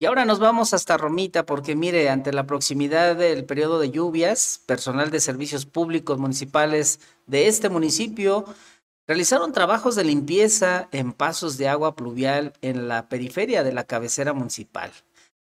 Y ahora nos vamos hasta Romita porque mire, ante la proximidad del periodo de lluvias, personal de servicios públicos municipales de este municipio realizaron trabajos de limpieza en pasos de agua pluvial en la periferia de la cabecera municipal.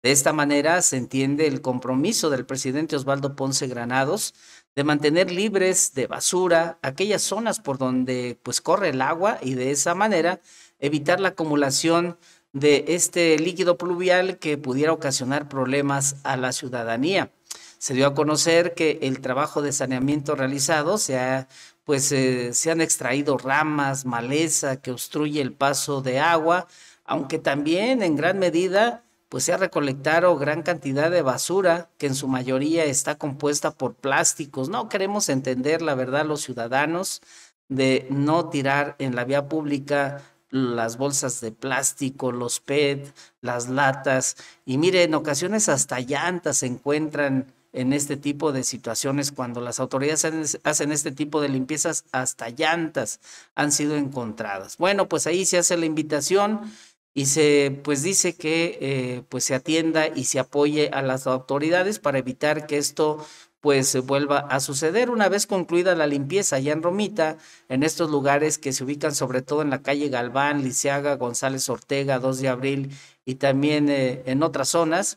De esta manera se entiende el compromiso del presidente Osvaldo Ponce Granados de mantener libres de basura aquellas zonas por donde pues corre el agua y de esa manera evitar la acumulación de este líquido pluvial que pudiera ocasionar problemas a la ciudadanía. Se dio a conocer que el trabajo de saneamiento realizado se ha pues eh, se han extraído ramas, maleza que obstruye el paso de agua, aunque también en gran medida pues se ha recolectado gran cantidad de basura que en su mayoría está compuesta por plásticos. No queremos entender la verdad los ciudadanos de no tirar en la vía pública las bolsas de plástico, los PET, las latas, y mire, en ocasiones hasta llantas se encuentran en este tipo de situaciones, cuando las autoridades hacen este tipo de limpiezas, hasta llantas han sido encontradas. Bueno, pues ahí se hace la invitación y se pues dice que eh, pues se atienda y se apoye a las autoridades para evitar que esto pues vuelva a suceder. Una vez concluida la limpieza ya en Romita, en estos lugares que se ubican sobre todo en la calle Galván, Lisiaga, González Ortega, 2 de abril y también eh, en otras zonas,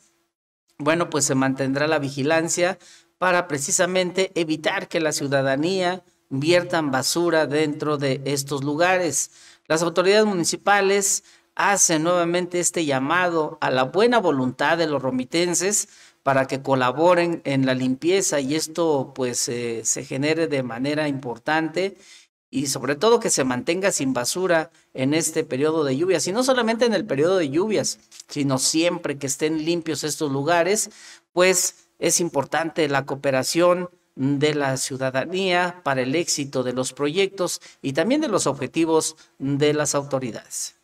bueno, pues se mantendrá la vigilancia para precisamente evitar que la ciudadanía inviertan basura dentro de estos lugares. Las autoridades municipales hacen nuevamente este llamado a la buena voluntad de los romitenses para que colaboren en la limpieza y esto pues eh, se genere de manera importante y sobre todo que se mantenga sin basura en este periodo de lluvias y no solamente en el periodo de lluvias, sino siempre que estén limpios estos lugares, pues es importante la cooperación de la ciudadanía para el éxito de los proyectos y también de los objetivos de las autoridades.